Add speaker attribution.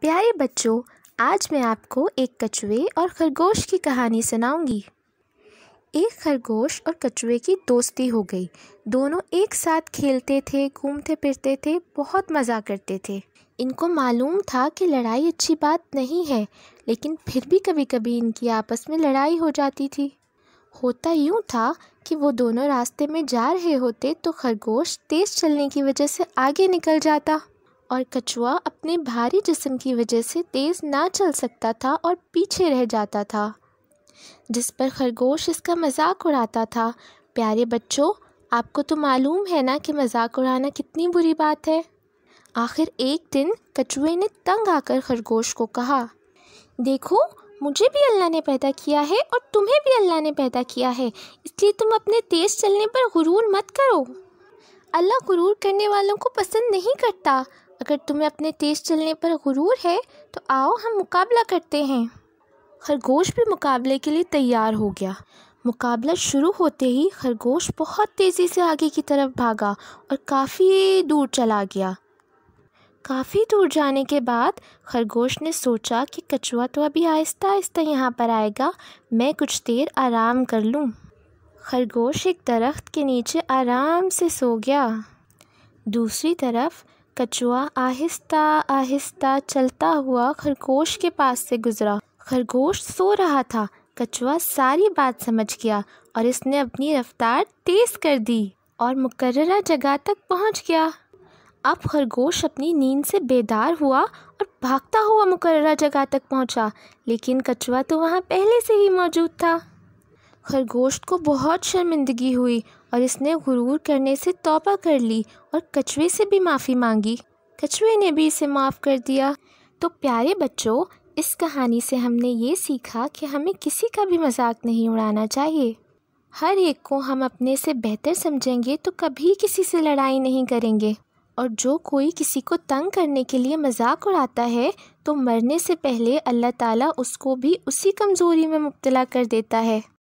Speaker 1: प्यारे बच्चों आज मैं आपको एक कछुए और खरगोश की कहानी सुनाऊंगी एक खरगोश और कछुए की दोस्ती हो गई दोनों एक साथ खेलते थे घूमते फिरते थे बहुत मज़ा करते थे इनको मालूम था कि लड़ाई अच्छी बात नहीं है लेकिन फिर भी कभी कभी इनकी आपस में लड़ाई हो जाती थी होता यूँ था कि वो दोनों रास्ते में जा रहे होते तो खरगोश तेज़ चलने की वजह से आगे निकल जाता और कछुआ अपने भारी जिस्म की वजह से तेज़ ना चल सकता था और पीछे रह जाता था जिस पर खरगोश इसका मजाक उड़ाता था प्यारे बच्चों आपको तो मालूम है ना कि मजाक उड़ाना कितनी बुरी बात है आखिर एक दिन कछुए ने तंग आकर खरगोश को कहा देखो मुझे भी अल्लाह ने पैदा किया है और तुम्हें भी अल्लाह ने पैदा किया है इसलिए तुम अपने तेज़ चलने पर गुरूर मत करो अल्लाह गुरूर करने वालों को पसंद नहीं करता अगर तुम्हें अपने तेज़ चलने पर गुरूर है तो आओ हम मुकाबला करते हैं खरगोश भी मुकाबले के लिए तैयार हो गया मुकाबला शुरू होते ही खरगोश बहुत तेज़ी से आगे की तरफ भागा और काफ़ी दूर चला गया काफ़ी दूर जाने के बाद खरगोश ने सोचा कि कछुआ तो अभी आहिस्ता आहिस्ता यहाँ पर आएगा मैं कुछ देर आराम कर लूँ खरगोश एक दरख्त के नीचे आराम से सो गया दूसरी तरफ कछुआ आहिस्ता आहिस्ता चलता हुआ खरगोश के पास से गुजरा खरगोश सो रहा था कछुआ सारी बात समझ गया और इसने अपनी रफ्तार तेज़ कर दी और मुकर्रा जगह तक पहुंच गया अब खरगोश अपनी नींद से बेदार हुआ और भागता हुआ मुकर्रा जगह तक पहुंचा लेकिन कछुआ तो वहां पहले से ही मौजूद था खरगोश को बहुत शर्मिंदगी हुई और इसने गुरूर करने से तौबा कर ली और कछुए से भी माफ़ी मांगी कछुए ने भी इसे माफ़ कर दिया तो प्यारे बच्चों इस कहानी से हमने ये सीखा कि हमें किसी का भी मजाक नहीं उड़ाना चाहिए हर एक को हम अपने से बेहतर समझेंगे तो कभी किसी से लड़ाई नहीं करेंगे और जो कोई किसी को तंग करने के लिए मजाक उड़ाता है तो मरने से पहले अल्लाह ताला उसको भी उसी कमज़ोरी में मुब्तला कर देता है